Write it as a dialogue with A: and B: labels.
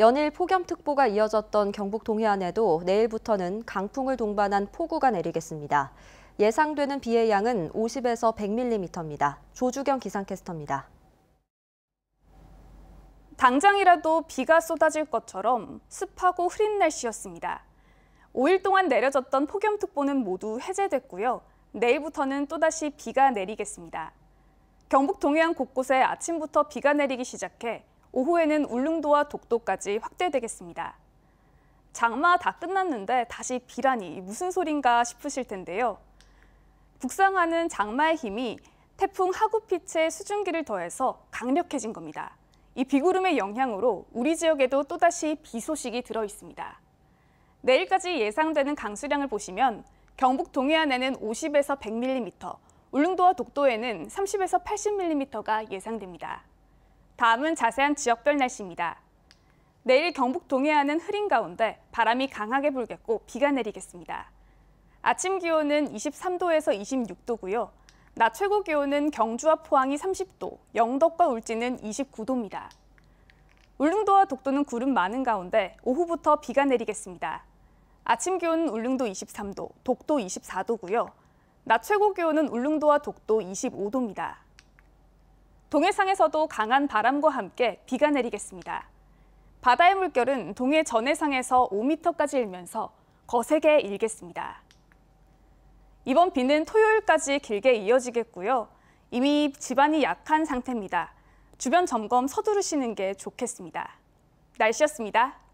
A: 연일 폭염특보가 이어졌던 경북 동해안에도 내일부터는 강풍을 동반한 폭우가 내리겠습니다. 예상되는 비의 양은 50에서 100mm입니다. 조주경 기상캐스터입니다.
B: 당장이라도 비가 쏟아질 것처럼 습하고 흐린 날씨였습니다. 5일 동안 내려졌던 폭염특보는 모두 해제됐고요. 내일부터는 또다시 비가 내리겠습니다. 경북 동해안 곳곳에 아침부터 비가 내리기 시작해 오후에는 울릉도와 독도까지 확대되겠습니다. 장마 다 끝났는데 다시 비라니 무슨 소린가 싶으실 텐데요. 북상하는 장마의 힘이 태풍 하구피츠의 수증기를 더해서 강력해진 겁니다. 이 비구름의 영향으로 우리 지역에도 또다시 비 소식이 들어 있습니다. 내일까지 예상되는 강수량을 보시면 경북 동해안에는 50에서 100mm, 울릉도와 독도에는 30에서 80mm가 예상됩니다. 다음은 자세한 지역별 날씨입니다. 내일 경북 동해안은 흐린 가운데 바람이 강하게 불겠고 비가 내리겠습니다. 아침 기온은 23도에서 26도고요. 낮 최고 기온은 경주와 포항이 30도, 영덕과 울진은 29도입니다. 울릉도와 독도는 구름 많은 가운데 오후부터 비가 내리겠습니다. 아침 기온은 울릉도 23도, 독도 24도고요. 낮 최고 기온은 울릉도와 독도 25도입니다. 동해상에서도 강한 바람과 함께 비가 내리겠습니다. 바다의 물결은 동해 전해상에서 5m까지 일면서 거세게 일겠습니다. 이번 비는 토요일까지 길게 이어지겠고요. 이미 집안이 약한 상태입니다. 주변 점검 서두르시는 게 좋겠습니다. 날씨였습니다.